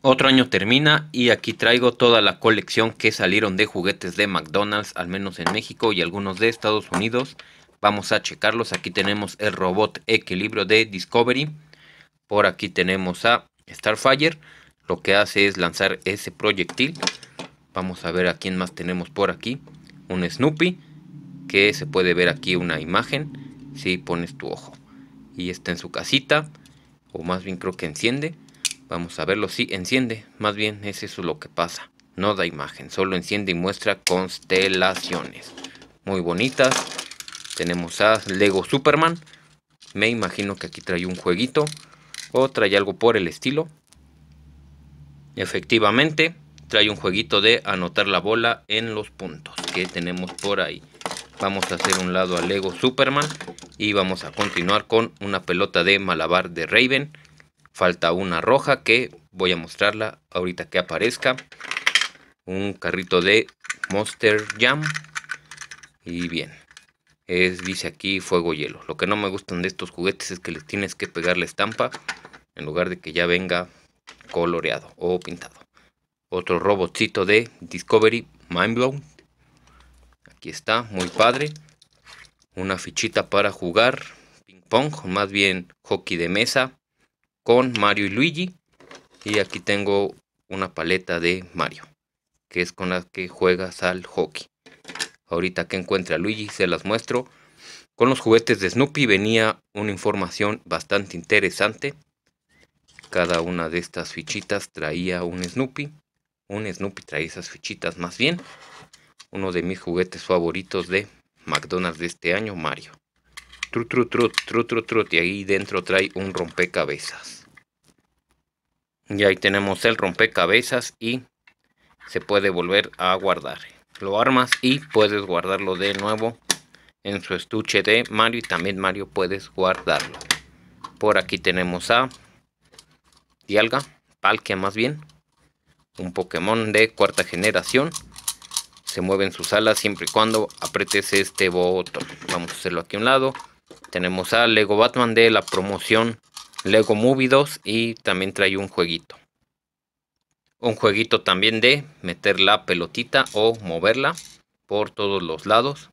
Otro año termina y aquí traigo toda la colección que salieron de juguetes de McDonald's, al menos en México y algunos de Estados Unidos. Vamos a checarlos. Aquí tenemos el robot equilibrio de Discovery. Por aquí tenemos a Starfire. Lo que hace es lanzar ese proyectil. Vamos a ver a quién más tenemos por aquí. Un Snoopy. Que se puede ver aquí una imagen. Si pones tu ojo. Y está en su casita. O más bien creo que enciende. Vamos a verlo. si enciende. Más bien es eso lo que pasa. No da imagen, solo enciende y muestra constelaciones. Muy bonitas. Tenemos a Lego Superman. Me imagino que aquí trae un jueguito. O trae algo por el estilo. Efectivamente, trae un jueguito de anotar la bola en los puntos que tenemos por ahí. Vamos a hacer un lado a Lego Superman y vamos a continuar con una pelota de malabar de Raven Falta una roja que voy a mostrarla ahorita que aparezca. Un carrito de Monster Jam. Y bien. Es, dice aquí, fuego hielo. Lo que no me gustan de estos juguetes es que les tienes que pegar la estampa. En lugar de que ya venga coloreado o pintado. Otro robotcito de Discovery Mindblown. Aquí está, muy padre. Una fichita para jugar ping pong, más bien hockey de mesa con Mario y Luigi. Y aquí tengo una paleta de Mario, que es con la que juegas al hockey. Ahorita que encuentra a Luigi se las muestro. Con los juguetes de Snoopy venía una información bastante interesante. Cada una de estas fichitas traía un Snoopy. Un Snoopy traía esas fichitas más bien. Uno de mis juguetes favoritos de McDonald's de este año, Mario. tru trut, trut, trut, trut. Y ahí dentro trae un rompecabezas y ahí tenemos el rompecabezas y se puede volver a guardar lo armas y puedes guardarlo de nuevo en su estuche de Mario y también Mario puedes guardarlo por aquí tenemos a Dialga, Palkia más bien un Pokémon de cuarta generación se mueven sus alas siempre y cuando apretes este botón vamos a hacerlo aquí a un lado tenemos a Lego Batman de la promoción Lego Movie y también trae un jueguito. Un jueguito también de meter la pelotita o moverla por todos los lados.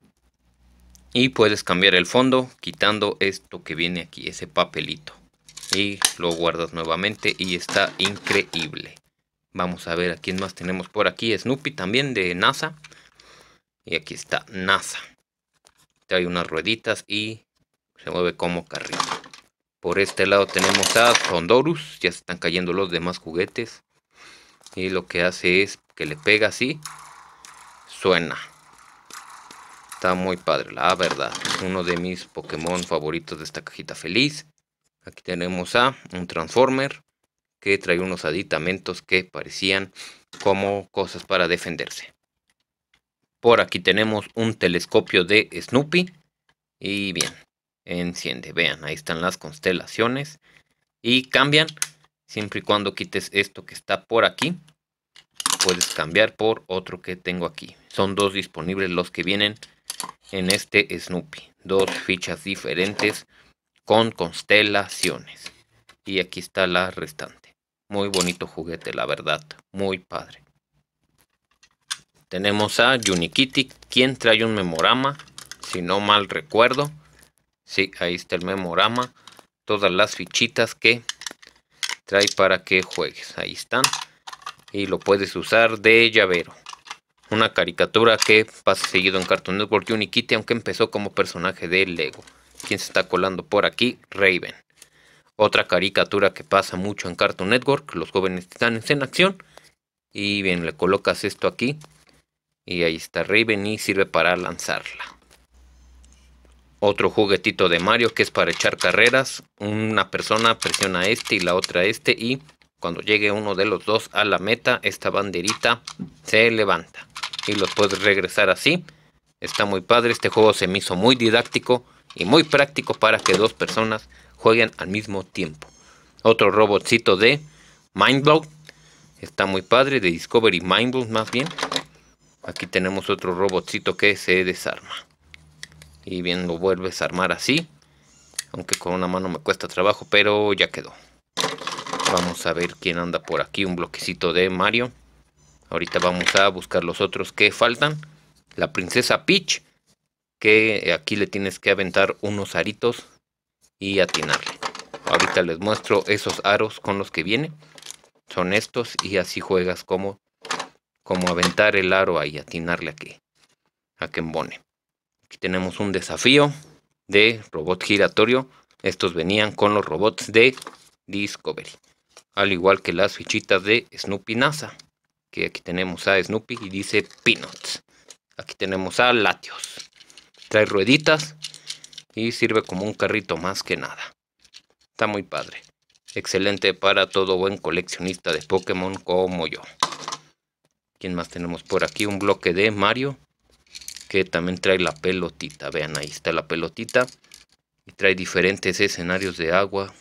Y puedes cambiar el fondo quitando esto que viene aquí, ese papelito. Y lo guardas nuevamente y está increíble. Vamos a ver a quién más tenemos por aquí. Snoopy también de NASA. Y aquí está NASA. Trae unas rueditas y se mueve como carrito. Por este lado tenemos a hondurus Ya están cayendo los demás juguetes. Y lo que hace es que le pega así. Suena. Está muy padre, la verdad. Uno de mis Pokémon favoritos de esta cajita feliz. Aquí tenemos a un Transformer que trae unos aditamentos que parecían como cosas para defenderse. Por aquí tenemos un telescopio de Snoopy. Y bien, enciende. Vean, ahí están las constelaciones y cambian. Siempre y cuando quites esto que está por aquí, puedes cambiar por otro que tengo aquí. Son dos disponibles los que vienen en este Snoopy. Dos fichas diferentes con constelaciones. Y aquí está la restante. Muy bonito juguete, la verdad. Muy padre. Tenemos a Junikitty, quien trae un memorama, si no mal recuerdo. Sí, ahí está el memorama. Todas las fichitas que trae para que juegues. Ahí están. Y lo puedes usar de llavero. Una caricatura que pasa seguido en Cartoon Network Unikitty, aunque empezó como personaje de Lego. ¿Quién se está colando por aquí? Raven. Otra caricatura que pasa mucho en Cartoon Network, los jóvenes están en acción. Y bien, le colocas esto aquí. Y ahí está Raven y sirve para lanzarla. Otro juguetito de Mario que es para echar carreras. Una persona presiona este y la otra este y cuando llegue uno de los dos a la meta, esta banderita se levanta. Y lo puedes regresar así. Está muy padre, este juego se me hizo muy didáctico y muy práctico para que dos personas jueguen al mismo tiempo. Otro robotcito de Mindblow. Está muy padre, de Discovery Mindblow más bien. Aquí tenemos otro robotcito que se desarma y bien lo vuelves a armar así aunque con una mano me cuesta trabajo pero ya quedó vamos a ver quién anda por aquí un bloquecito de Mario ahorita vamos a buscar los otros que faltan la princesa Peach que aquí le tienes que aventar unos aritos y atinarle ahorita les muestro esos aros con los que viene son estos y así juegas como como aventar el aro ahí atinarle aquí. a que embone Aquí tenemos un desafío de robot giratorio. Estos venían con los robots de Discovery. Al igual que las fichitas de Snoopy NASA. Que aquí tenemos a Snoopy y dice Peanuts. Aquí tenemos a Latios. Trae rueditas y sirve como un carrito más que nada. Está muy padre. Excelente para todo buen coleccionista de Pokémon como yo. ¿Quién más tenemos por aquí? Un bloque de Mario que también trae la pelotita. Vean, ahí está la pelotita. Y trae diferentes escenarios de agua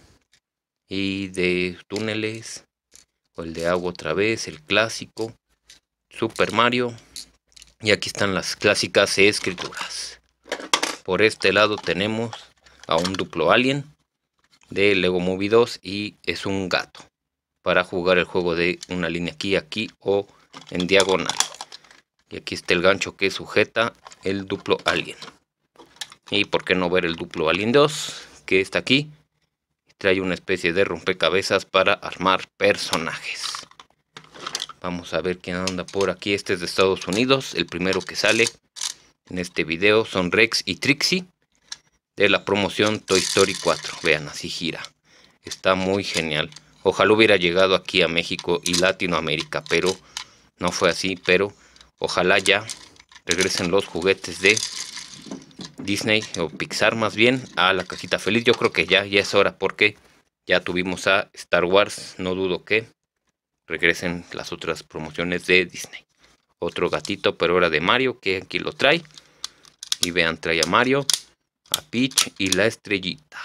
y de túneles. O el de agua otra vez, el clásico. Super Mario. Y aquí están las clásicas escrituras. Por este lado tenemos a un duplo alien de Lego Movie 2 y es un gato para jugar el juego de una línea aquí, aquí o en diagonal y aquí está el gancho que sujeta el duplo alien y por qué no ver el duplo alien 2 que está aquí trae una especie de rompecabezas para armar personajes vamos a ver quién anda por aquí este es de Estados Unidos el primero que sale en este video son Rex y Trixie de la promoción Toy Story 4 vean así gira está muy genial ojalá hubiera llegado aquí a México y Latinoamérica pero no fue así pero Ojalá ya regresen los juguetes de Disney o Pixar más bien a la cajita feliz. Yo creo que ya, ya es hora porque ya tuvimos a Star Wars. No dudo que regresen las otras promociones de Disney. Otro gatito, pero ahora de Mario, que aquí lo trae. Y vean, trae a Mario, a Peach y la estrellita.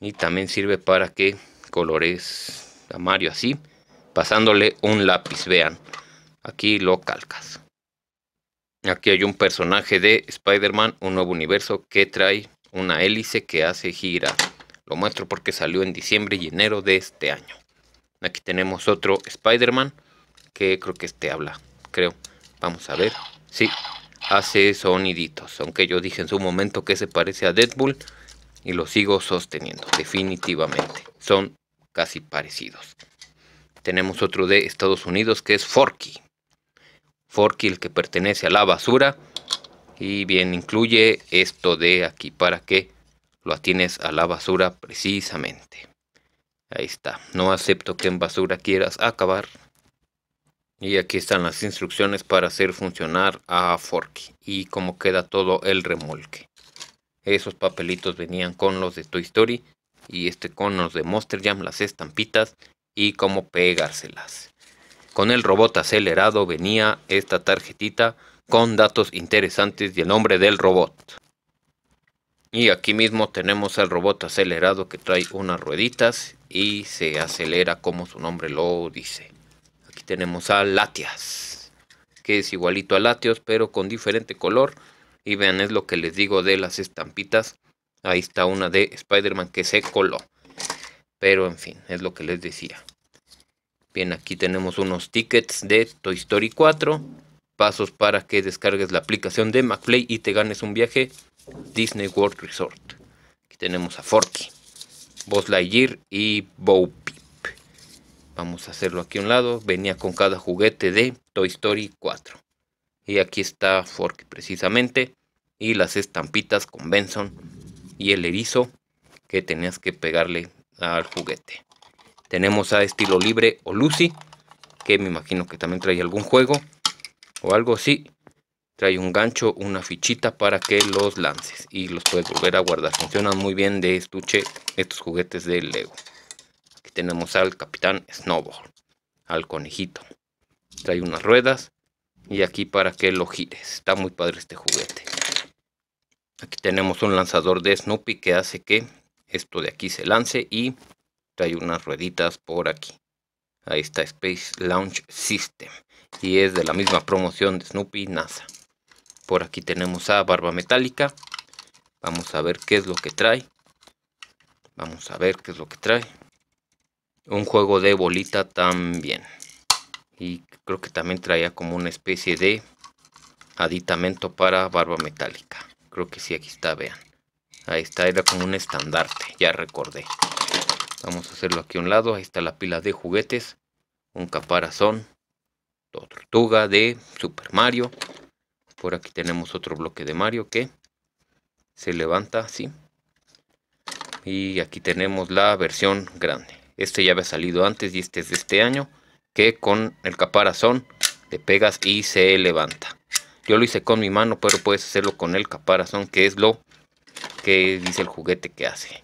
Y también sirve para que colores a Mario así, pasándole un lápiz, vean. Aquí lo calcas. Aquí hay un personaje de Spider-Man, un nuevo universo, que trae una hélice que hace gira. Lo muestro porque salió en diciembre y enero de este año. Aquí tenemos otro Spider-Man, que creo que este habla, creo. Vamos a ver. Sí, hace soniditos, aunque yo dije en su momento que se parece a Deadpool y lo sigo sosteniendo, definitivamente. Son casi parecidos. Tenemos otro de Estados Unidos que es Forky el que pertenece a la basura y bien incluye esto de aquí para que lo atienes a la basura precisamente ahí está no acepto que en basura quieras acabar y aquí están las instrucciones para hacer funcionar a forky y cómo queda todo el remolque esos papelitos venían con los de Toy Story y este con los de Monster Jam las estampitas y cómo pegárselas con el robot acelerado venía esta tarjetita con datos interesantes y el nombre del robot. Y aquí mismo tenemos al robot acelerado que trae unas rueditas y se acelera como su nombre lo dice. Aquí tenemos a Latias, que es igualito a Latios pero con diferente color. Y vean, es lo que les digo de las estampitas. Ahí está una de Spider-Man que se coló. Pero en fin, es lo que les decía. Bien, aquí tenemos unos tickets de Toy Story 4. Pasos para que descargues la aplicación de McPlay y te ganes un viaje Disney World Resort. Aquí tenemos a Forky, Buzz Lightyear y Bo Peep. Vamos a hacerlo aquí a un lado. Venía con cada juguete de Toy Story 4. Y aquí está Forky precisamente. Y las estampitas con Benson y el erizo que tenías que pegarle al juguete. Tenemos a Estilo Libre o Lucy, que me imagino que también trae algún juego o algo así. Trae un gancho, una fichita para que los lances y los puedes volver a guardar. Funcionan muy bien de estuche estos juguetes de Lego. Aquí tenemos al Capitán Snowball, al conejito. Trae unas ruedas y aquí para que lo gires. Está muy padre este juguete. Aquí tenemos un lanzador de Snoopy que hace que esto de aquí se lance y trae unas rueditas por aquí. Ahí está Space Launch System. Y es de la misma promoción de Snoopy NASA. Por aquí tenemos a Barba Metálica. Vamos a ver qué es lo que trae. Vamos a ver qué es lo que trae. Un juego de bolita también. Y creo que también traía como una especie de aditamento para barba metálica. Creo que sí, aquí está, vean. Ahí está, era como un estandarte, ya recordé vamos a hacerlo aquí a un lado ahí está la pila de juguetes un caparazón tortuga de super mario por aquí tenemos otro bloque de mario que se levanta así y aquí tenemos la versión grande este ya había salido antes y este es de este año que con el caparazón te pegas y se levanta yo lo hice con mi mano pero puedes hacerlo con el caparazón que es lo que dice el juguete que hace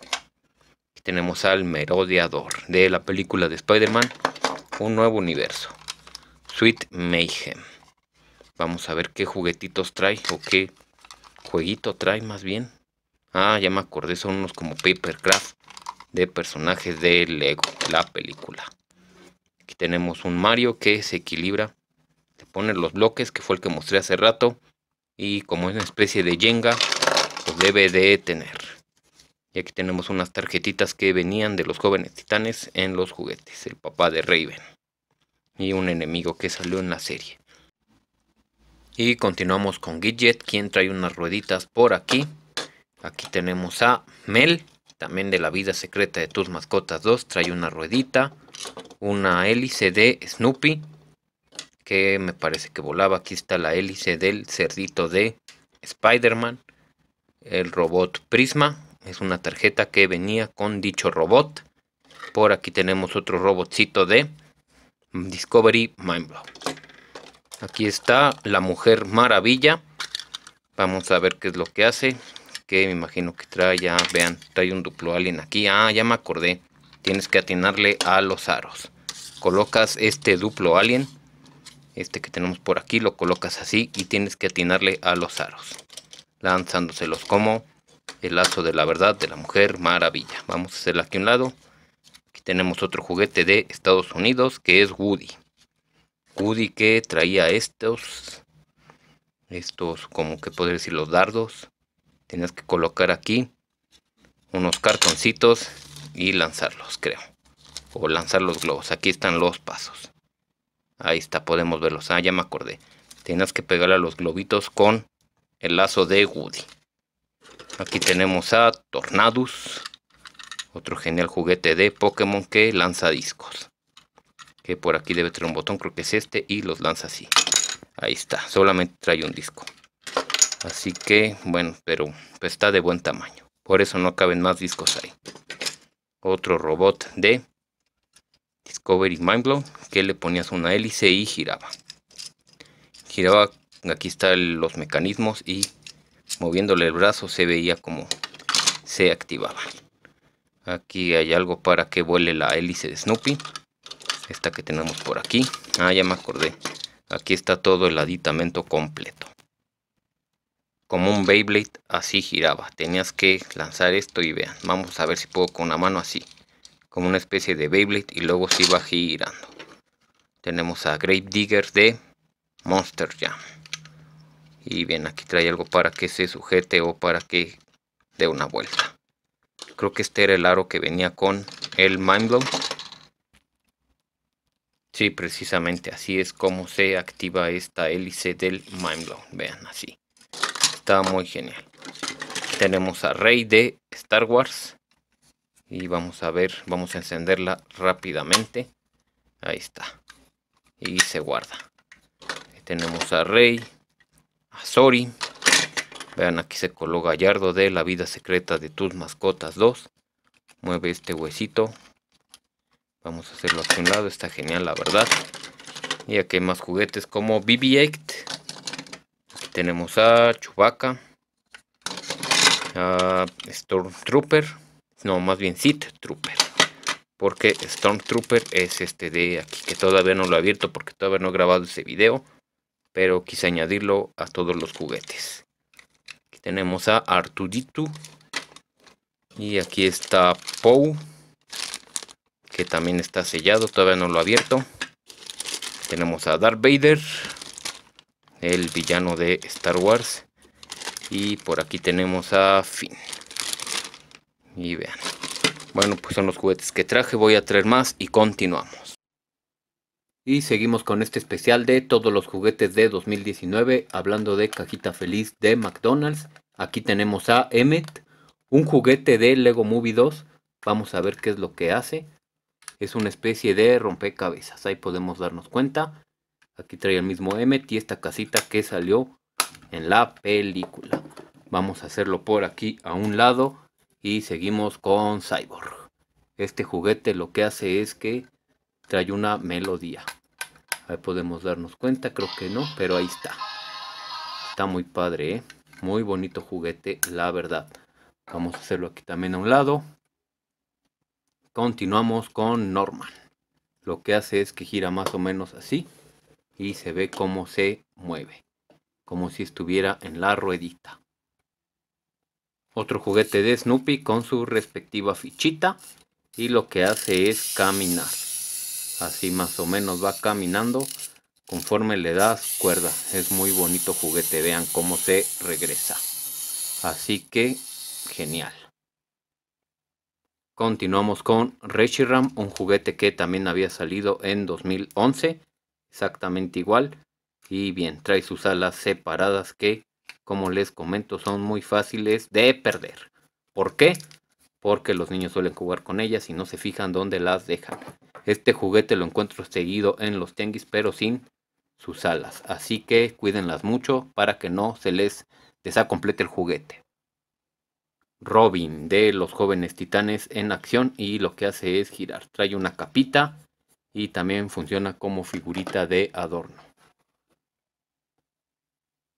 tenemos al merodeador de la película de Spider-Man, un nuevo universo, Sweet Mayhem. Vamos a ver qué juguetitos trae o qué jueguito trae más bien. Ah, ya me acordé, son unos como papercraft de personajes de Lego, la película. Aquí tenemos un Mario que se equilibra, se pone los bloques, que fue el que mostré hace rato. Y como es una especie de Jenga, pues debe de tener y aquí tenemos unas tarjetitas que venían de los jóvenes titanes en los juguetes. El papá de Raven. Y un enemigo que salió en la serie. Y continuamos con Gidget, quien trae unas rueditas por aquí. Aquí tenemos a Mel, también de la vida secreta de tus mascotas 2. Trae una ruedita, una hélice de Snoopy, que me parece que volaba. Aquí está la hélice del cerdito de Spider-Man. El robot Prisma, es una tarjeta que venía con dicho robot. Por aquí tenemos otro robotcito de Discovery Mindblow. Aquí está la Mujer Maravilla. Vamos a ver qué es lo que hace. Que me imagino que trae ya, vean, trae un duplo alien aquí. Ah, ya me acordé. Tienes que atinarle a los aros. Colocas este duplo alien. Este que tenemos por aquí lo colocas así y tienes que atinarle a los aros. Lanzándoselos como el lazo de la verdad de la mujer maravilla. Vamos a hacerla aquí a un lado. Aquí tenemos otro juguete de Estados Unidos que es Woody. Woody que traía estos, estos como que podría decir los dardos. Tienes que colocar aquí unos cartoncitos y lanzarlos, creo. O lanzar los globos. Aquí están los pasos. Ahí está, podemos verlos. Ah, ya me acordé. Tienes que pegarle a los globitos con el lazo de Woody. Aquí tenemos a Tornadus. Otro genial juguete de Pokémon que lanza discos. Que por aquí debe tener un botón, creo que es este. Y los lanza así. Ahí está, solamente trae un disco. Así que, bueno, pero está de buen tamaño. Por eso no caben más discos ahí. Otro robot de Discovery Mindblow. Que le ponías una hélice y giraba. Giraba, aquí están los mecanismos y moviéndole el brazo se veía como se activaba Aquí hay algo para que vuele la hélice de Snoopy. Esta que tenemos por aquí. Ah, ya me acordé. Aquí está todo el aditamento completo. Como un Beyblade así giraba. Tenías que lanzar esto y vean. Vamos a ver si puedo con una mano así. Como una especie de Beyblade y luego se iba girando. Tenemos a Grave Digger de Monster Jam y bien aquí trae algo para que se sujete o para que dé una vuelta creo que este era el aro que venía con el mindblow Sí, precisamente así es como se activa esta hélice del mindblow vean así está muy genial tenemos a Rey de Star Wars y vamos a ver, vamos a encenderla rápidamente ahí está y se guarda tenemos a Rey Ah, sorry Vean, aquí se coló Gallardo de La vida secreta de tus mascotas 2. Mueve este huesito. Vamos a hacerlo aquí a un lado, está genial la verdad. Y aquí hay más juguetes como BB-8. Aquí tenemos a Chubaca A Stormtrooper. No, más bien Sith Trooper. Porque Stormtrooper es este de aquí que todavía no lo he abierto porque todavía no he grabado ese video pero quise añadirlo a todos los juguetes. Aquí tenemos a Artuditu. Y aquí está Pou, que también está sellado, todavía no lo ha abierto. Tenemos a Darth Vader, el villano de Star Wars. Y por aquí tenemos a Finn. Y vean. Bueno, pues son los juguetes que traje, voy a traer más y continuamos. Y seguimos con este especial de todos los juguetes de 2019, hablando de cajita feliz de McDonald's. Aquí tenemos a Emmet, un juguete de Lego Movie 2. Vamos a ver qué es lo que hace. Es una especie de rompecabezas, ahí podemos darnos cuenta. Aquí trae el mismo Emmet y esta casita que salió en la película. Vamos a hacerlo por aquí a un lado y seguimos con Cyborg. Este juguete lo que hace es que trae una melodía. Ahí podemos darnos cuenta, creo que no, pero ahí está. Está muy padre, ¿eh? Muy bonito juguete, la verdad. Vamos a hacerlo aquí también a un lado. Continuamos con Norman. Lo que hace es que gira más o menos así. Y se ve cómo se mueve. Como si estuviera en la ruedita. Otro juguete de Snoopy con su respectiva fichita. Y lo que hace es caminar así más o menos va caminando conforme le das cuerda es muy bonito juguete vean cómo se regresa así que genial continuamos con Reshiram un juguete que también había salido en 2011 exactamente igual y bien trae sus alas separadas que como les comento son muy fáciles de perder ¿por qué? porque los niños suelen jugar con ellas y no se fijan dónde las dejan este juguete lo encuentro seguido en los tianguis, pero sin sus alas. Así que cuídenlas mucho para que no se les desacomplete el juguete. Robin de los jóvenes titanes en acción y lo que hace es girar. Trae una capita y también funciona como figurita de adorno.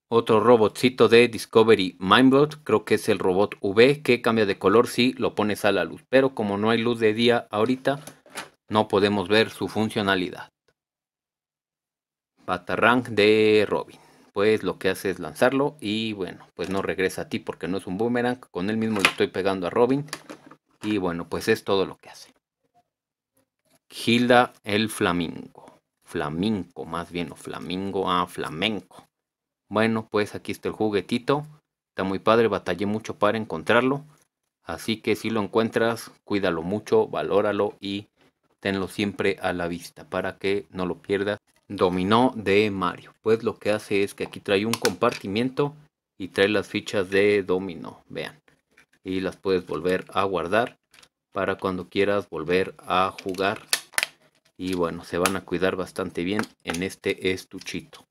Otro robotcito de Discovery Mindbot, creo que es el robot V que cambia de color si lo pones a la luz. Pero como no hay luz de día ahorita, no podemos ver su funcionalidad. Batarrang de Robin. Pues lo que hace es lanzarlo y bueno, pues no regresa a ti porque no es un boomerang. Con él mismo le estoy pegando a Robin. Y bueno, pues es todo lo que hace. Gilda el Flamingo. Flamingo, más bien, o Flamingo a Flamenco. Bueno, pues aquí está el juguetito. Está muy padre, batallé mucho para encontrarlo. Así que si lo encuentras, cuídalo mucho, valóralo y tenlo siempre a la vista para que no lo pierdas. Dominó de Mario. Pues lo que hace es que aquí trae un compartimiento y trae las fichas de dominó. Vean. Y las puedes volver a guardar para cuando quieras volver a jugar. Y bueno, se van a cuidar bastante bien en este estuchito.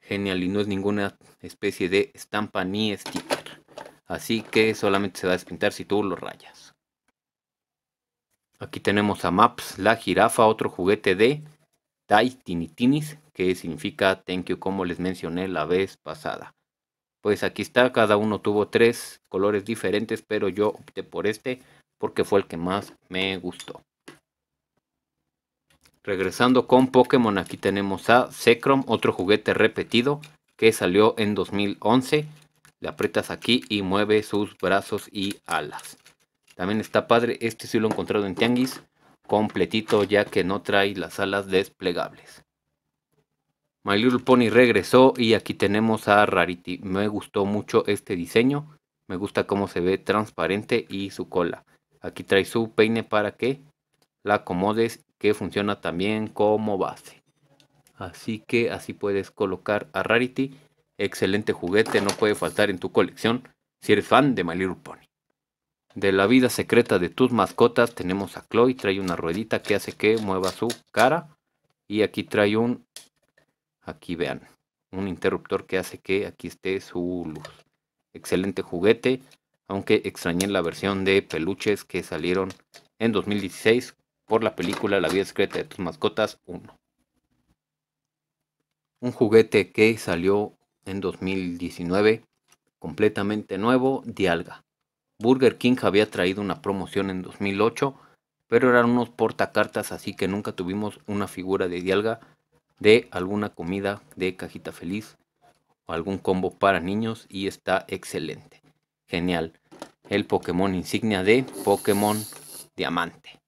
Genial, y no es ninguna especie de estampa ni sticker. Así que solamente se va a despintar si tú lo rayas. Aquí tenemos a Maps, la jirafa, otro juguete de Tai Tinitinis, que significa thank you, como les mencioné la vez pasada. Pues aquí está, cada uno tuvo tres colores diferentes, pero yo opté por este porque fue el que más me gustó. Regresando con Pokémon, aquí tenemos a Zekrom, otro juguete repetido que salió en 2011. Le aprietas aquí y mueve sus brazos y alas. También está padre, este sí lo he encontrado en Tianguis, completito ya que no trae las alas desplegables. My Little Pony regresó y aquí tenemos a Rarity. Me gustó mucho este diseño, me gusta cómo se ve transparente y su cola. Aquí trae su peine para que la acomodes que funciona también como base. Así que así puedes colocar a Rarity. Excelente juguete, no puede faltar en tu colección si eres fan de My Little Pony. De la vida secreta de tus mascotas tenemos a Chloe, trae una ruedita que hace que mueva su cara. Y aquí trae un, aquí vean, un interruptor que hace que aquí esté su luz. Excelente juguete, aunque extrañé la versión de peluches que salieron en 2016 por la película La vida secreta de tus mascotas 1. Un juguete que salió en 2019 completamente nuevo, Dialga. Burger King había traído una promoción en 2008, pero eran unos portacartas, así que nunca tuvimos una figura de dialga de alguna comida de cajita feliz o algún combo para niños y está excelente. Genial. El Pokémon insignia de Pokémon Diamante.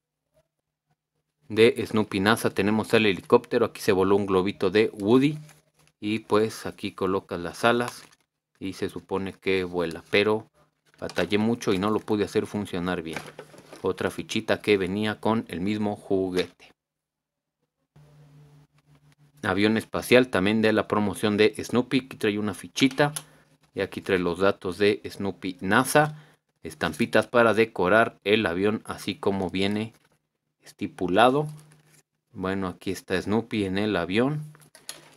De Snoopy NASA tenemos el helicóptero. Aquí se voló un globito de Woody. Y pues aquí colocas las alas y se supone que vuela. Pero Batallé mucho y no lo pude hacer funcionar bien. Otra fichita que venía con el mismo juguete. Avión espacial también de la promoción de Snoopy. Aquí trae una fichita. Y aquí trae los datos de Snoopy NASA. Estampitas para decorar el avión así como viene estipulado. Bueno, aquí está Snoopy en el avión.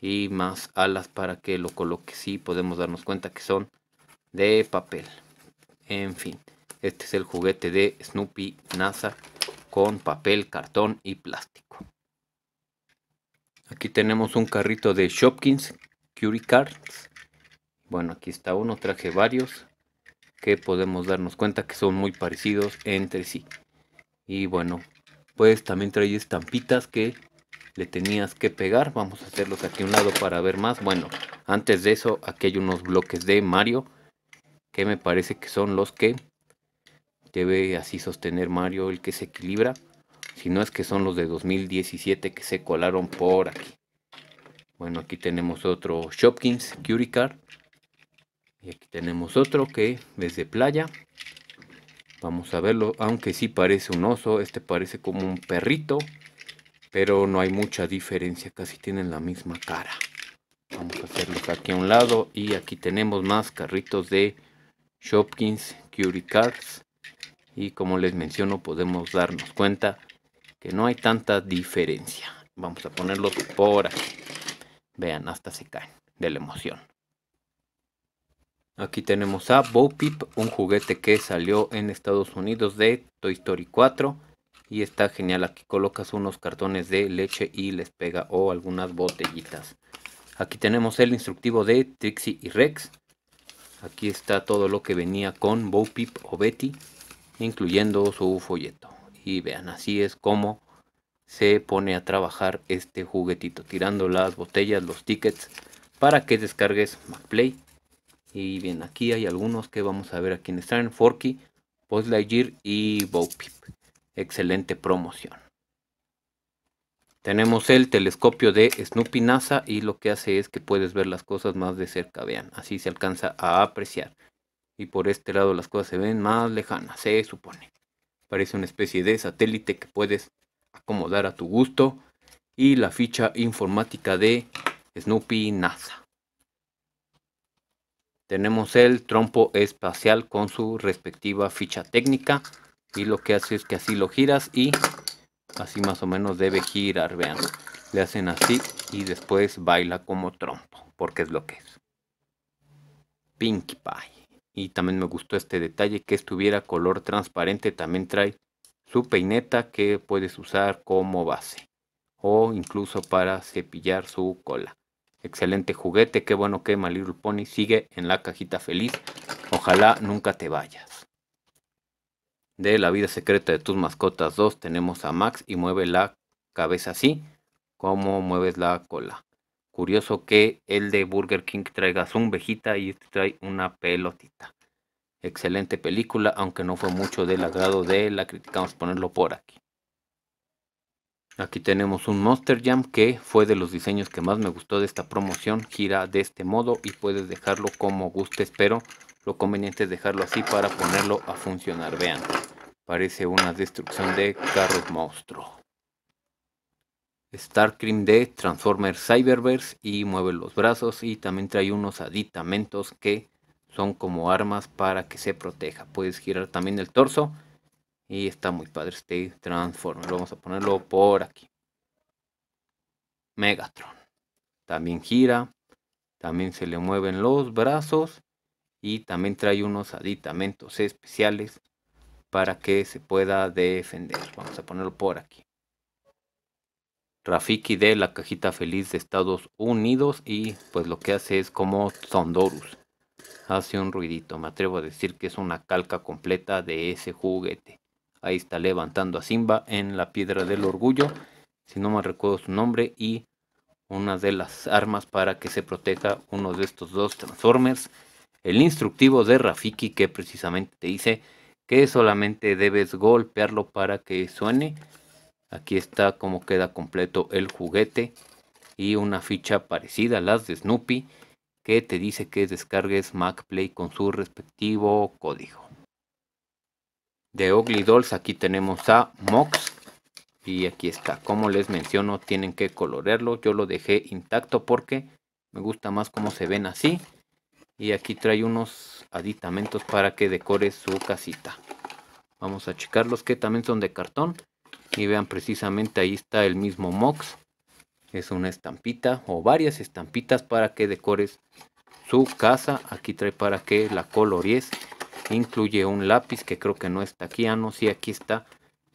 Y más alas para que lo coloque. Sí, podemos darnos cuenta que son de papel. En fin, este es el juguete de Snoopy NASA con papel, cartón y plástico. Aquí tenemos un carrito de Shopkins Curie Cards. Bueno, aquí está uno, traje varios que podemos darnos cuenta que son muy parecidos entre sí. Y bueno, pues también trae estampitas que le tenías que pegar. Vamos a hacerlos aquí a un lado para ver más. Bueno, antes de eso, aquí hay unos bloques de Mario que me parece que son los que debe así sostener Mario, el que se equilibra, si no es que son los de 2017 que se colaron por aquí. Bueno, aquí tenemos otro Shopkins Curie Y aquí tenemos otro que desde playa. Vamos a verlo, aunque sí parece un oso, este parece como un perrito, pero no hay mucha diferencia, casi tienen la misma cara. Vamos a hacerlos aquí a un lado y aquí tenemos más carritos de Shopkins Curie Cards y como les menciono podemos darnos cuenta que no hay tanta diferencia vamos a ponerlos por aquí vean hasta se caen de la emoción aquí tenemos a Bo Peep un juguete que salió en Estados Unidos de Toy Story 4 y está genial aquí colocas unos cartones de leche y les pega o algunas botellitas aquí tenemos el instructivo de Trixie y Rex Aquí está todo lo que venía con Bo Peep o Betty, incluyendo su folleto. Y vean, así es como se pone a trabajar este juguetito, tirando las botellas, los tickets, para que descargues MacPlay. Y bien, aquí hay algunos que vamos a ver a en traen, Forky, Post Lightyear y Bo Peep. Excelente promoción. Tenemos el telescopio de Snoopy NASA y lo que hace es que puedes ver las cosas más de cerca, vean, así se alcanza a apreciar. Y por este lado las cosas se ven más lejanas, se supone. Parece una especie de satélite que puedes acomodar a tu gusto. Y la ficha informática de Snoopy NASA. Tenemos el trompo espacial con su respectiva ficha técnica. Y lo que hace es que así lo giras y así más o menos debe girar, vean. Le hacen así y después baila como trompo, porque es lo que es. Pinkie Pie. Y también me gustó este detalle que estuviera color transparente, también trae su peineta que puedes usar como base o incluso para cepillar su cola. Excelente juguete, qué bueno que My Little Pony sigue en la cajita feliz. Ojalá nunca te vayas de La vida secreta de tus mascotas 2 tenemos a Max y mueve la cabeza así como mueves la cola. Curioso que el de Burger King traiga su vejita y este trae una pelotita. Excelente película, aunque no fue mucho del agrado de la crítica. Vamos a ponerlo por aquí. Aquí tenemos un Monster Jam que fue de los diseños que más me gustó de esta promoción. Gira de este modo y puedes dejarlo como gustes, pero lo conveniente es dejarlo así para ponerlo a funcionar. Vean. Parece una destrucción de carros monstruo. Starcream de Transformers Cyberverse y mueve los brazos y también trae unos aditamentos que son como armas para que se proteja. Puedes girar también el torso y está muy padre este Transformer. Vamos a ponerlo por aquí. Megatron. También gira, también se le mueven los brazos y también trae unos aditamentos especiales para que se pueda defender. Vamos a ponerlo por aquí. Rafiki de la cajita feliz de Estados Unidos y pues lo que hace es como Sondorus. Hace un ruidito, me atrevo a decir que es una calca completa de ese juguete. Ahí está levantando a Simba en la piedra del orgullo, si no me recuerdo su nombre, y una de las armas para que se proteja uno de estos dos Transformers. El instructivo de Rafiki que precisamente te dice que solamente debes golpearlo para que suene. Aquí está como queda completo el juguete y una ficha parecida a las de Snoopy que te dice que descargues MacPlay con su respectivo código. De Ugly Dolls aquí tenemos a Mox y aquí está. Como les menciono tienen que colorearlo. Yo lo dejé intacto porque me gusta más cómo se ven así y aquí trae unos aditamentos para que decores su casita vamos a checarlos que también son de cartón y vean precisamente ahí está el mismo mox es una estampita o varias estampitas para que decores su casa aquí trae para que la colorees incluye un lápiz que creo que no está aquí ah no sí aquí está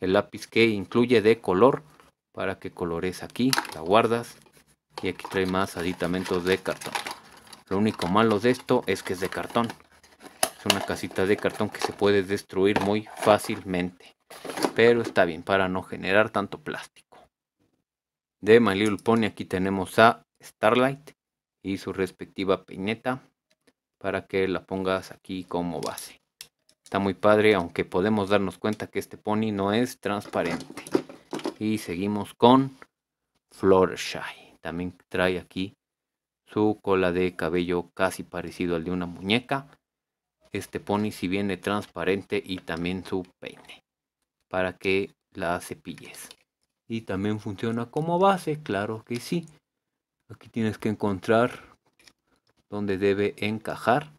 el lápiz que incluye de color para que colores aquí la guardas y aquí trae más aditamentos de cartón lo único malo de esto es que es de cartón. Es una casita de cartón que se puede destruir muy fácilmente. Pero está bien para no generar tanto plástico. De My Little Pony aquí tenemos a Starlight y su respectiva peineta para que la pongas aquí como base. Está muy padre, aunque podemos darnos cuenta que este pony no es transparente. Y seguimos con Fluttershy. También trae aquí su cola de cabello casi parecido al de una muñeca. Este pony si viene transparente y también su peine para que la cepilles. Y también funciona como base, claro que sí. Aquí tienes que encontrar donde debe encajar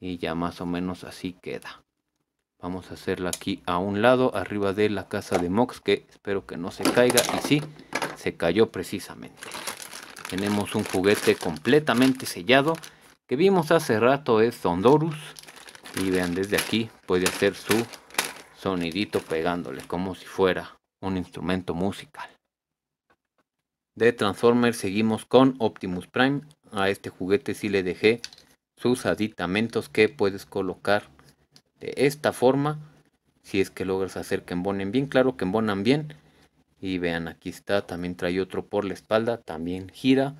y ya más o menos así queda. Vamos a hacerla aquí a un lado, arriba de la casa de Mox, que espero que no se caiga. Y sí, se cayó precisamente. Tenemos un juguete completamente sellado que vimos hace rato es Sondorus. Y vean, desde aquí puede hacer su sonidito pegándole como si fuera un instrumento musical. De Transformers seguimos con Optimus Prime. A este juguete sí le dejé sus aditamentos que puedes colocar de esta forma. Si es que logras hacer que embonen bien, claro que embonan bien y vean, aquí está, también trae otro por la espalda, también gira.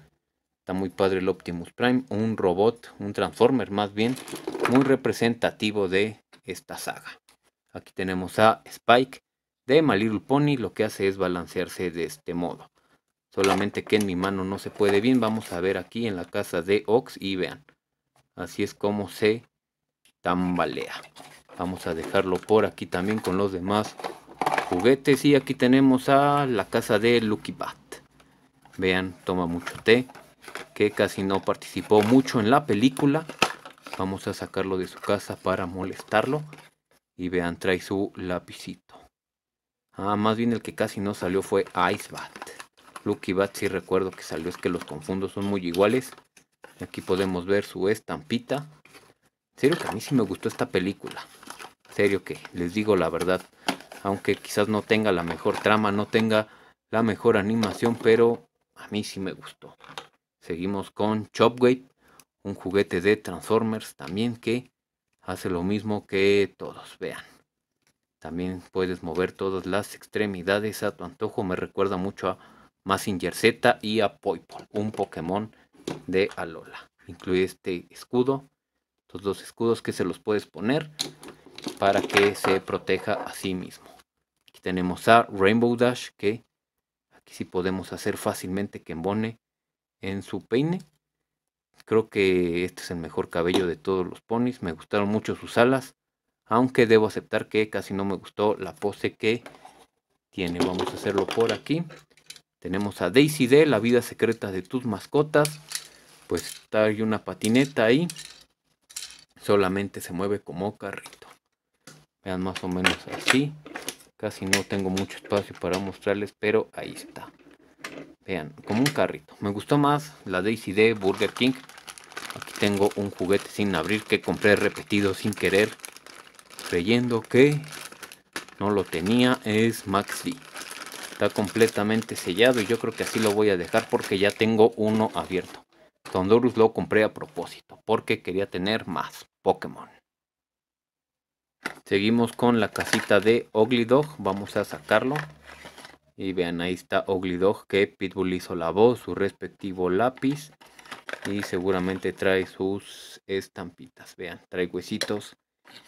Está muy padre el Optimus Prime, un robot, un Transformer más bien, muy representativo de esta saga. Aquí tenemos a Spike de My Little Pony, lo que hace es balancearse de este modo. Solamente que en mi mano no se puede bien, vamos a ver aquí en la casa de Ox y vean. Así es como se tambalea. Vamos a dejarlo por aquí también con los demás juguetes y aquí tenemos a la casa de Lucky Bat. Vean, toma mucho té, que casi no participó mucho en la película. Vamos a sacarlo de su casa para molestarlo. Y vean, trae su lapicito. Ah, más bien el que casi no salió fue Ice Bat. Lucky Bat sí recuerdo que salió, es que los confundo, son muy iguales. Aquí podemos ver su estampita. En serio que a mí sí me gustó esta película. serio que les digo la verdad aunque quizás no tenga la mejor trama, no tenga la mejor animación, pero a mí sí me gustó. Seguimos con Chopgate, un juguete de Transformers también que hace lo mismo que todos, vean. También puedes mover todas las extremidades a tu antojo, me recuerda mucho a Massinger Z y a Poipol, un Pokémon de Alola. Incluye este escudo, todos los escudos que se los puedes poner para que se proteja a sí mismo. Aquí tenemos a Rainbow Dash que aquí sí podemos hacer fácilmente que embone en su peine. Creo que este es el mejor cabello de todos los ponis. Me gustaron mucho sus alas. Aunque debo aceptar que casi no me gustó la pose que tiene. Vamos a hacerlo por aquí. Tenemos a Daisy D, la vida secreta de tus mascotas. Pues está ahí una patineta ahí. Solamente se mueve como carrito vean más o menos así casi no tengo mucho espacio para mostrarles pero ahí está vean como un carrito me gustó más la Daisy de Burger King aquí tengo un juguete sin abrir que compré repetido sin querer creyendo que no lo tenía es Max Maxi está completamente sellado y yo creo que así lo voy a dejar porque ya tengo uno abierto Condorus lo compré a propósito porque quería tener más Pokémon Seguimos con la casita de Ugly Dog. Vamos a sacarlo. Y vean, ahí está Ugly Dog que Pitbull hizo la voz, su respectivo lápiz. Y seguramente trae sus estampitas. Vean, trae huesitos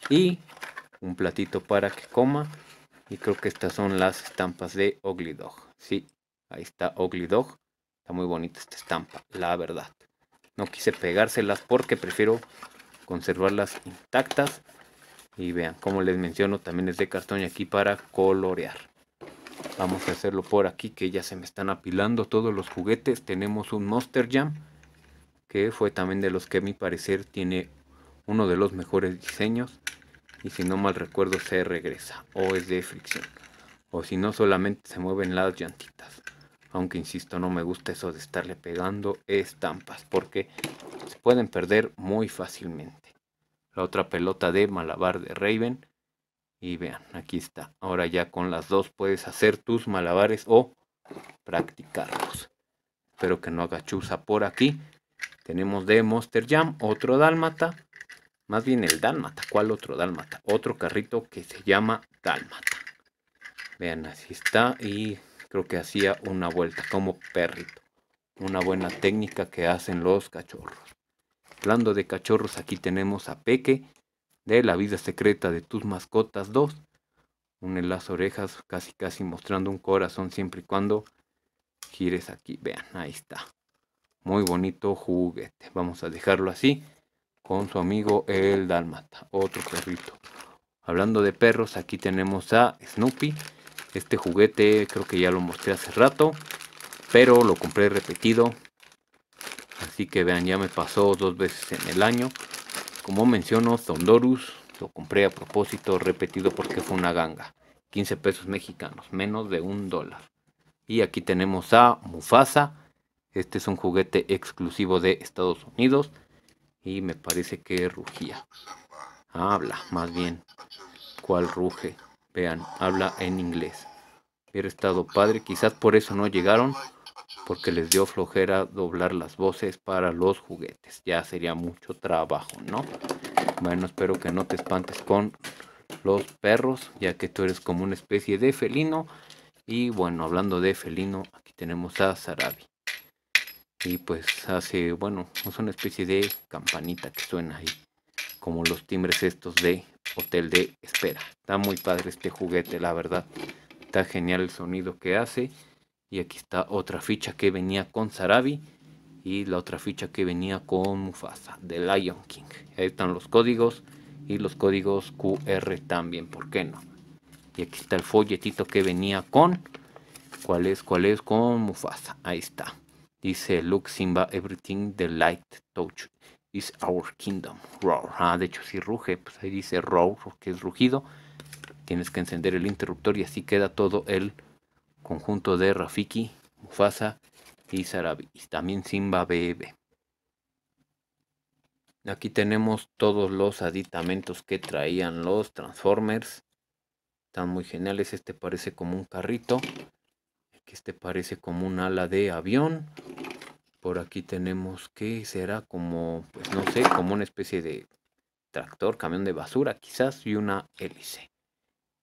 y un platito para que coma. Y creo que estas son las estampas de Ugly Dog. Sí, ahí está Ugly Dog. Está muy bonita esta estampa, la verdad. No quise pegárselas porque prefiero conservarlas intactas y vean como les menciono también es de cartón y aquí para colorear vamos a hacerlo por aquí que ya se me están apilando todos los juguetes tenemos un Monster Jam que fue también de los que a mi parecer tiene uno de los mejores diseños y si no mal recuerdo se regresa o es de fricción o si no solamente se mueven las llantitas aunque insisto no me gusta eso de estarle pegando estampas porque se pueden perder muy fácilmente la otra pelota de malabar de Raven. Y vean, aquí está. Ahora ya con las dos puedes hacer tus malabares o practicarlos. Espero que no haga chusa por aquí. Tenemos de Monster Jam otro dálmata. Más bien el dálmata. ¿Cuál otro dálmata? Otro carrito que se llama dálmata. Vean, así está. Y creo que hacía una vuelta como perrito. Una buena técnica que hacen los cachorros. Hablando de cachorros, aquí tenemos a Peque, de La vida secreta de tus mascotas 2. Une las orejas casi casi mostrando un corazón siempre y cuando gires aquí. Vean, ahí está. Muy bonito juguete. Vamos a dejarlo así con su amigo el Dálmata, otro perrito. Hablando de perros, aquí tenemos a Snoopy. Este juguete creo que ya lo mostré hace rato, pero lo compré repetido Así que vean, ya me pasó dos veces en el año. Como menciono, Thondorus. lo compré a propósito repetido porque fue una ganga. 15 pesos mexicanos, menos de un dólar. Y aquí tenemos a Mufasa. Este es un juguete exclusivo de Estados Unidos. Y me parece que rugía. Habla, más bien. ¿Cuál ruge? Vean, habla en inglés. Era estado padre. Quizás por eso no llegaron porque les dio flojera doblar las voces para los juguetes. Ya sería mucho trabajo, ¿no? Bueno, espero que no te espantes con los perros, ya que tú eres como una especie de felino. Y bueno, hablando de felino, aquí tenemos a Sarabi. Y pues hace, bueno, es una especie de campanita que suena ahí, como los timbres estos de hotel de espera. Está muy padre este juguete, la verdad. Está genial el sonido que hace. Y aquí está otra ficha que venía con Sarabi y la otra ficha que venía con Mufasa de Lion King. Ahí están los códigos y los códigos QR también, ¿por qué no? Y aquí está el folletito que venía con ¿Cuál es? ¿Cuál es? Con Mufasa. Ahí está. Dice Look Simba, everything the light touch is our kingdom. Roar. Ah, de hecho, si ruge, pues ahí dice roar, que es rugido. Tienes que encender el interruptor y así queda todo el conjunto de Rafiki, Mufasa y Sarabi. Y también Simba BB. Aquí tenemos todos los aditamentos que traían los Transformers. Están muy geniales. Este parece como un carrito. Este parece como un ala de avión. Por aquí tenemos que será como, pues no sé, como una especie de tractor, camión de basura quizás y una hélice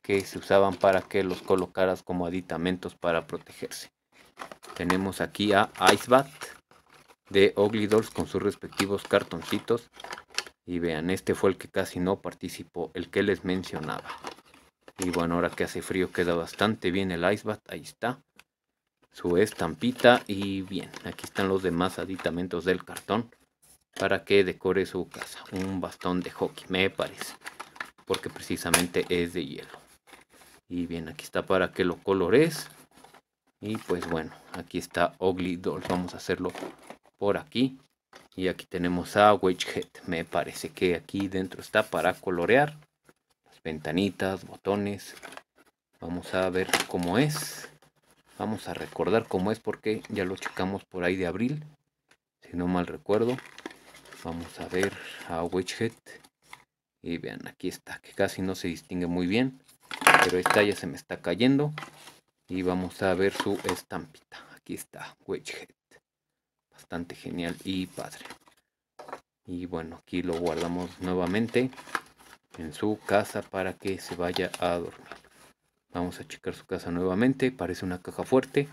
que se usaban para que los colocaras como aditamentos para protegerse. Tenemos aquí a Icebat de Ugly con sus respectivos cartoncitos. Y vean, este fue el que casi no participó, el que les mencionaba. Y bueno, ahora que hace frío queda bastante bien el Icebat, ahí está. Su estampita y bien, aquí están los demás aditamentos del cartón para que decore su casa. Un bastón de hockey, me parece, porque precisamente es de hielo y bien aquí está para que lo colores y pues bueno aquí está Ugly Doll vamos a hacerlo por aquí y aquí tenemos a Head me parece que aquí dentro está para colorear las ventanitas botones vamos a ver cómo es vamos a recordar cómo es porque ya lo checamos por ahí de abril si no mal recuerdo vamos a ver a Head y vean aquí está que casi no se distingue muy bien pero esta ya se me está cayendo. Y vamos a ver su estampita. Aquí está, Wedgehead. Bastante genial y padre. Y bueno, aquí lo guardamos nuevamente en su casa para que se vaya a dormir. Vamos a checar su casa nuevamente. Parece una caja fuerte.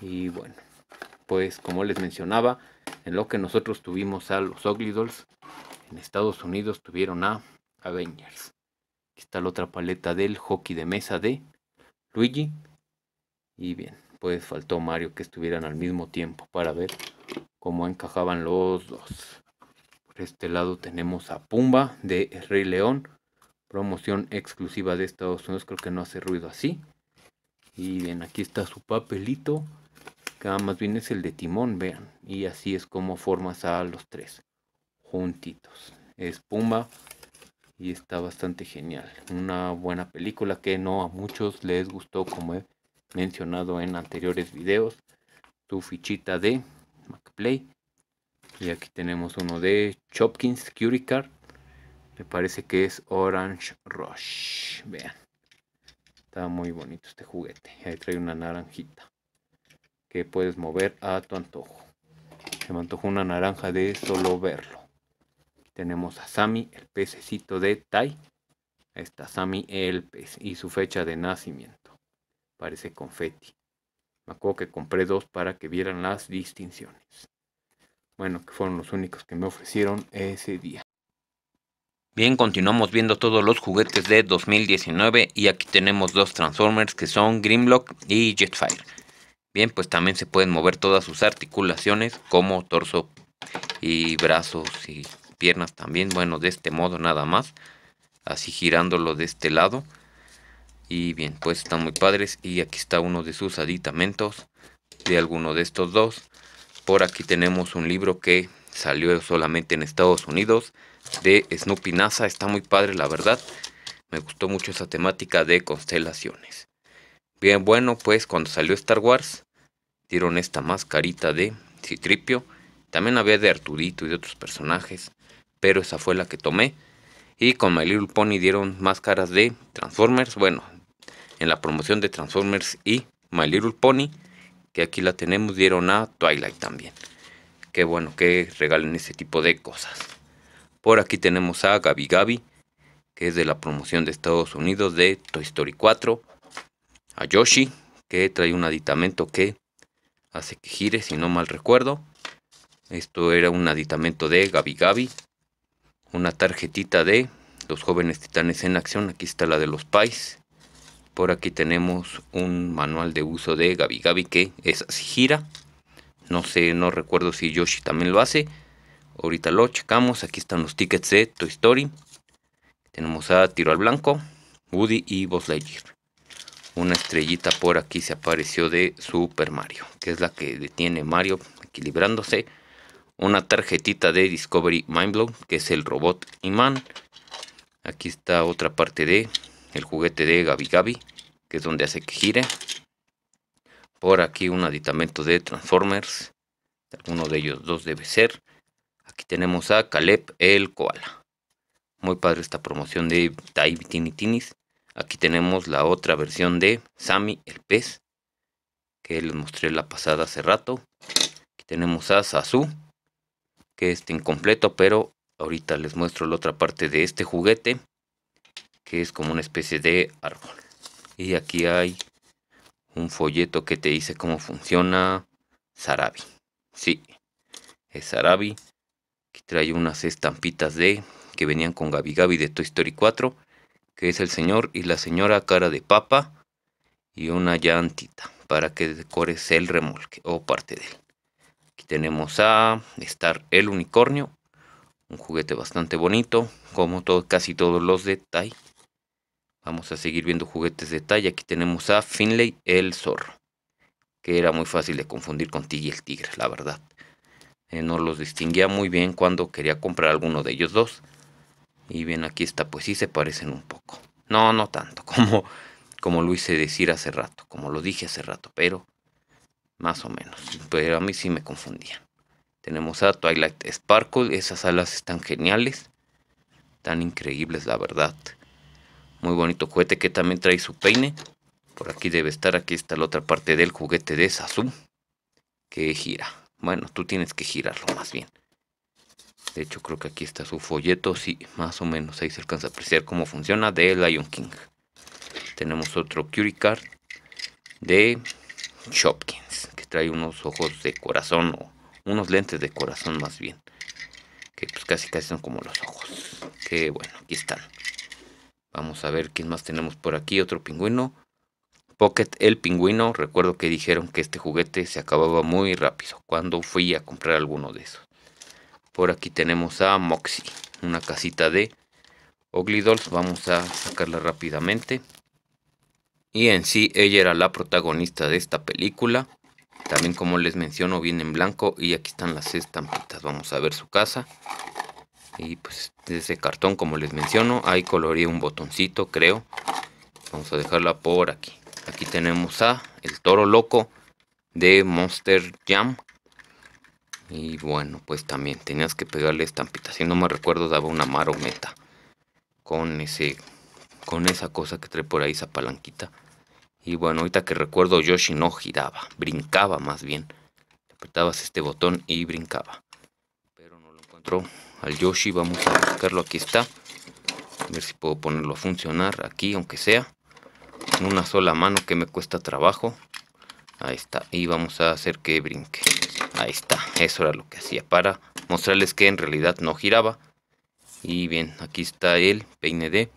Y bueno, pues como les mencionaba, en lo que nosotros tuvimos a los Oglidols, en Estados Unidos tuvieron a Avengers está la otra paleta del hockey de mesa de Luigi. Y bien, pues faltó Mario que estuvieran al mismo tiempo para ver cómo encajaban los dos. Por este lado tenemos a Pumba de Rey León. Promoción exclusiva de Estados Unidos. Creo que no hace ruido así. Y bien, aquí está su papelito. Que más bien es el de Timón, vean. Y así es como formas a los tres. Juntitos. Es Pumba, y está bastante genial. Una buena película que no a muchos les gustó como he mencionado en anteriores videos. Tu fichita de MacPlay. Y aquí tenemos uno de Chopkins Curie Card. Me parece que es Orange Rush. Vean. Está muy bonito este juguete. Ahí trae una naranjita. Que puedes mover a tu antojo. Se me antojó una naranja de solo verlo. Tenemos a Sami, el pececito de Tai. Ahí está Sami el pez y su fecha de nacimiento. Parece confeti. Me acuerdo que compré dos para que vieran las distinciones. Bueno, que fueron los únicos que me ofrecieron ese día. Bien, continuamos viendo todos los juguetes de 2019 y aquí tenemos dos Transformers que son Grimlock y Jetfire. Bien, pues también se pueden mover todas sus articulaciones como torso y brazos y piernas también, bueno, de este modo nada más, así girándolo de este lado. Y bien, pues están muy padres y aquí está uno de sus aditamentos de alguno de estos dos. Por aquí tenemos un libro que salió solamente en Estados Unidos de Snoopy NASA, está muy padre la verdad. Me gustó mucho esa temática de constelaciones. Bien, bueno, pues cuando salió Star Wars dieron esta mascarita de Citripio. También había de Artudito y de otros personajes pero esa fue la que tomé. Y con My Little Pony dieron máscaras de Transformers, bueno, en la promoción de Transformers y My Little Pony, que aquí la tenemos, dieron a Twilight también. Qué bueno que regalen ese tipo de cosas. Por aquí tenemos a Gabi Gabi, que es de la promoción de Estados Unidos de Toy Story 4. A Yoshi, que trae un aditamento que hace que gire, si no mal recuerdo. Esto era un aditamento de Gabi Gabi una tarjetita de los jóvenes titanes en acción. Aquí está la de los pais. Por aquí tenemos un manual de uso de Gabi Gabi que es así gira. No sé, no recuerdo si Yoshi también lo hace. Ahorita lo checamos. Aquí están los tickets de Toy Story. Tenemos a Tiro al Blanco, Woody y Buzz Lightyear. Una estrellita por aquí se apareció de Super Mario, que es la que detiene Mario equilibrándose una tarjetita de Discovery Mindblow, que es el robot imán. Aquí está otra parte de el juguete de Gabi Gabi, que es donde hace que gire. Por aquí un aditamento de Transformers. Uno de ellos dos debe ser. Aquí tenemos a Caleb el Koala. Muy padre esta promoción de Tiny Tinis. Aquí tenemos la otra versión de Sammy el Pez. Que les mostré la pasada hace rato. Aquí tenemos a Sasu que está incompleto, pero ahorita les muestro la otra parte de este juguete, que es como una especie de árbol. Y aquí hay un folleto que te dice cómo funciona Sarabi. Sí, es Sarabi. Aquí trae unas estampitas de que venían con Gabi Gabi de Toy Story 4, que es el señor y la señora cara de papa y una llantita para que decores el remolque o parte de él. Aquí tenemos a Star el Unicornio. Un juguete bastante bonito. Como casi todos los de Tai. Vamos a seguir viendo juguetes de Tai. Aquí tenemos a Finlay el Zorro. Que era muy fácil de confundir con Tiggy el Tigre, la verdad. Eh, no los distinguía muy bien cuando quería comprar alguno de ellos dos. Y bien, aquí está, pues sí se parecen un poco. No, no tanto, como, como lo hice decir hace rato, como lo dije hace rato, pero más o menos. Pero a mí sí me confundían. Tenemos a Twilight Sparkle, esas alas están geniales, tan increíbles la verdad. Muy bonito juguete que también trae su peine. Por aquí debe estar, aquí está la otra parte del juguete de azul Que gira. Bueno, tú tienes que girarlo más bien. De hecho, creo que aquí está su folleto. Sí, más o menos ahí se alcanza a apreciar cómo funciona de Lion King. Tenemos otro Curie Card de Shopkins trae unos ojos de corazón o unos lentes de corazón más bien. Que pues casi casi son como los ojos. Que bueno, aquí están. Vamos a ver quién más tenemos por aquí. Otro pingüino. Pocket el pingüino. Recuerdo que dijeron que este juguete se acababa muy rápido. Cuando fui a comprar alguno de esos. Por aquí tenemos a Moxie. Una casita de Oglidols. Vamos a sacarla rápidamente. Y en sí ella era la protagonista de esta película. También como les menciono viene en blanco y aquí están las estampitas. Vamos a ver su casa. Y pues ese cartón como les menciono. Ahí coloría un botoncito creo. Vamos a dejarla por aquí. Aquí tenemos a el toro loco de Monster Jam. Y bueno, pues también tenías que pegarle estampitas, Si no me recuerdo, daba una marometa. Con ese. Con esa cosa que trae por ahí, esa palanquita. Y bueno, ahorita que recuerdo, Yoshi no giraba, brincaba más bien. Apretabas este botón y brincaba. Pero no lo encontró al Yoshi. Vamos a buscarlo, aquí está. A ver si puedo ponerlo a funcionar aquí, aunque sea. En una sola mano que me cuesta trabajo. Ahí está. Y vamos a hacer que brinque. Ahí está. Eso era lo que hacía para mostrarles que en realidad no giraba. Y bien, aquí está el peine de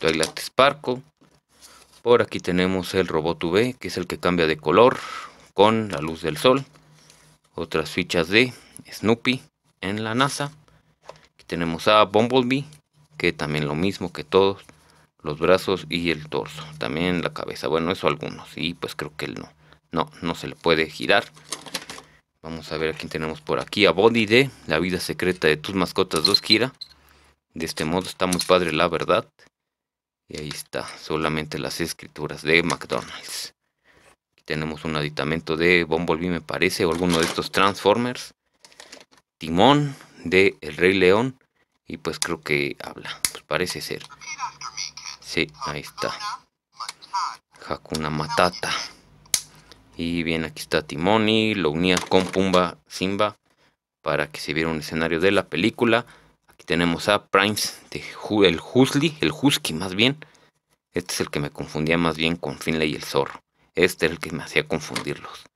Twilight Sparkle. Por aquí tenemos el robot UV, que es el que cambia de color con la luz del sol. Otras fichas de Snoopy en la NASA. Aquí tenemos a Bumblebee, que también lo mismo que todos. Los brazos y el torso. También la cabeza. Bueno, eso algunos. Y pues creo que él no. No, no se le puede girar. Vamos a ver a quién tenemos por aquí. A Body de La vida secreta de tus mascotas 2 Kira. De este modo está muy padre, la verdad. Y ahí está, solamente las escrituras de McDonald's. tenemos un aditamento de Bumblebee, me parece, o alguno de estos Transformers. Timón de El Rey León. Y pues creo que habla, pues parece ser. Sí, ahí está. Hakuna Matata. Y bien, aquí está Timón y lo unía con Pumba Simba para que se viera un escenario de la película. Tenemos a Primes de el el Husky más bien. Este es el que me confundía más bien con Finlay y el Zorro. Este es el que me hacía confundirlos.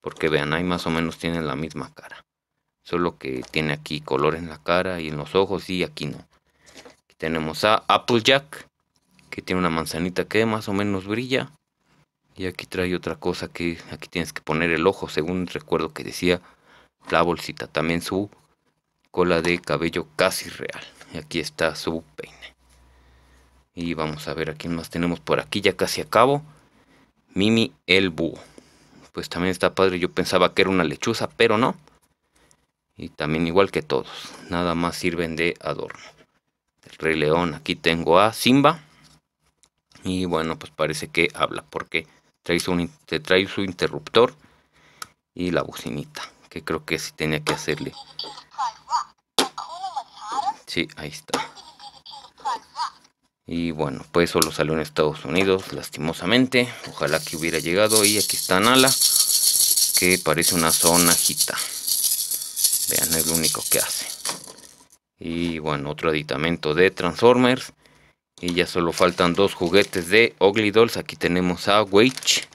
Porque vean, ahí más o menos tienen la misma cara. Solo que tiene aquí color en la cara y en los ojos y aquí no. tenemos a Applejack, que tiene una manzanita que más o menos brilla. Y aquí trae otra cosa que aquí tienes que poner el ojo, según recuerdo que decía la bolsita. También su cola de cabello casi real. Y aquí está su peine. Y vamos a ver a quién más tenemos por aquí. Ya casi acabo. Mimi el búho. Pues también está padre. Yo pensaba que era una lechuza, pero no. Y también igual que todos. Nada más sirven de adorno. El rey león. Aquí tengo a Simba. Y bueno, pues parece que habla. Porque trae su, te trae su interruptor. Y la bocinita. Que creo que sí tenía que hacerle Sí, ahí está. Y bueno, pues solo salió en Estados Unidos, lastimosamente. Ojalá que hubiera llegado. Y aquí está Nala, que parece una zonajita. Vean, es lo único que hace. Y bueno, otro aditamento de Transformers. Y ya solo faltan dos juguetes de Ugly Dolls. Aquí tenemos a Wage.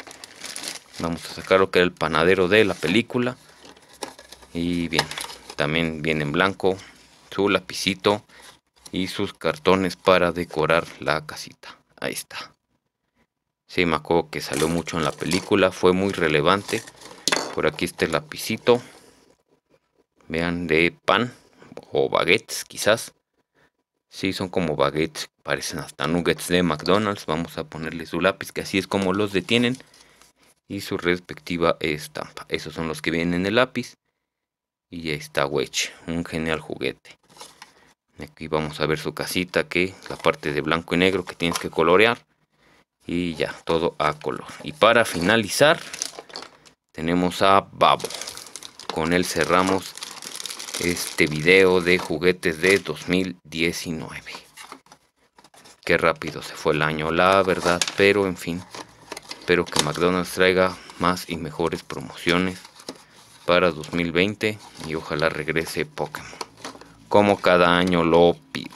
Vamos a sacar lo que era el panadero de la película. Y bien, también viene en blanco su lapicito y sus cartones para decorar la casita. Ahí está. Sí, me acuerdo que salió mucho en la película, fue muy relevante. Por aquí este lapicito. Vean, de pan o baguettes quizás. Sí, son como baguettes, parecen hasta nuggets de McDonald's. Vamos a ponerle su lápiz, que así es como los detienen. Y su respectiva estampa. Esos son los que vienen en el lápiz. Y está Wech, un genial juguete. Aquí vamos a ver su casita, que la parte de blanco y negro que tienes que colorear. Y ya, todo a color. Y para finalizar, tenemos a Babo. Con él cerramos este video de juguetes de 2019. Qué rápido se fue el año, la verdad, pero en fin. Espero que McDonald's traiga más y mejores promociones para 2020 y ojalá regrese Pokémon. Como cada año lo pido.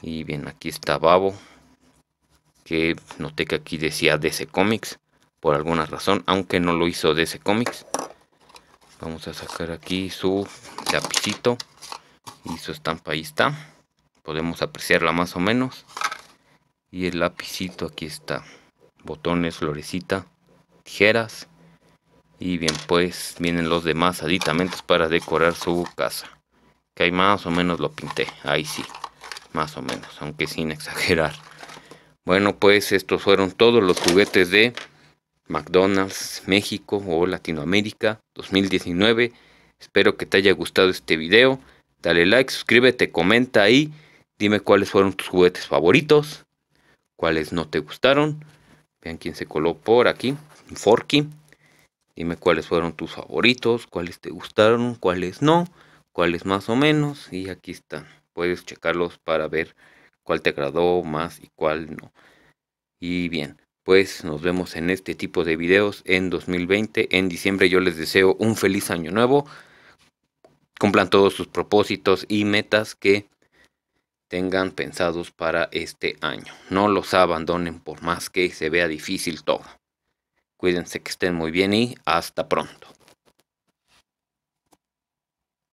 Y bien, aquí está Babo. Que noté que aquí decía DC Comics. Por alguna razón, aunque no lo hizo DC Comics. Vamos a sacar aquí su lapicito. Y su estampa ahí está. Podemos apreciarla más o menos. Y el lapicito aquí está. Botones, florecita, tijeras y bien pues vienen los demás aditamentos para decorar su casa que ahí más o menos lo pinté ahí sí más o menos aunque sin exagerar bueno pues estos fueron todos los juguetes de McDonald's México o Latinoamérica 2019 espero que te haya gustado este video dale like suscríbete comenta ahí dime cuáles fueron tus juguetes favoritos cuáles no te gustaron vean quién se coló por aquí Forky Dime cuáles fueron tus favoritos, cuáles te gustaron, cuáles no, cuáles más o menos. Y aquí están. Puedes checarlos para ver cuál te agradó más y cuál no. Y bien, pues nos vemos en este tipo de videos en 2020. En diciembre yo les deseo un feliz año nuevo. Cumplan todos sus propósitos y metas que tengan pensados para este año. No los abandonen por más que se vea difícil todo. Cuídense que estén muy bien y hasta pronto.